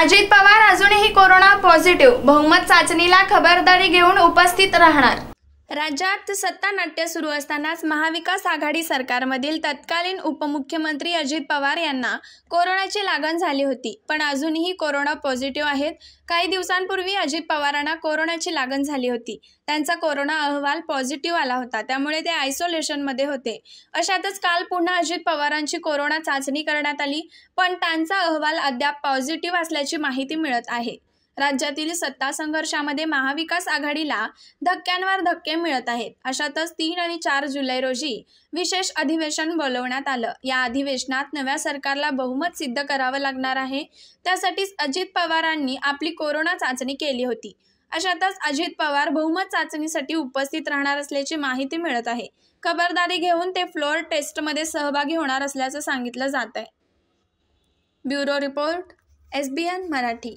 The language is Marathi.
अजित पवार अजूनही कोरोना पॉझिटिव्ह बहुमत चाचणीला खबरदारी घेऊन उपस्थित राहणार राज्यात सत्ता नाट्य सुरू असतानाच महाविकास आघाडी सरकारमधील तत्कालीन उपमुख्यमंत्री अजित पवार यांना कोरोनाची लागण झाली होती पण अजूनही कोरोना पॉझिटिव्ह आहेत काही दिवसांपूर्वी अजित पवारांना कोरोनाची लागण झाली होती त्यांचा कोरोना अहवाल पॉझिटिव्ह आला होता त्यामुळे ते आयसोलेशनमध्ये होते अशातच काल पुन्हा अजित पवारांची कोरोना चाचणी करण्यात आली पण त्यांचा अहवाल अद्याप पॉझिटिव्ह असल्याची माहिती मिळत आहे राज्यातील सत्ता संघर्षामध्ये महाविकास आघाडीला धक्क्यांवर धक्के मिळत आहेत अशातच तीन आणि चार जुलै रोजी विशेष अधिवेशन बोलवण्यात आलं या अधिवेशनात नव्या सरकारला बहुमत सिद्ध करावं लागणार आहे त्यासाठीच अजित पवारांनी आपली कोरोना चाचणी केली होती अशातच अजित पवार बहुमत चाचणीसाठी उपस्थित राहणार असल्याची माहिती मिळत आहे खबरदारी घेऊन ते फ्लोअर टेस्टमध्ये सहभागी होणार असल्याचं सांगितलं जात आहे bureau report S B N Marathi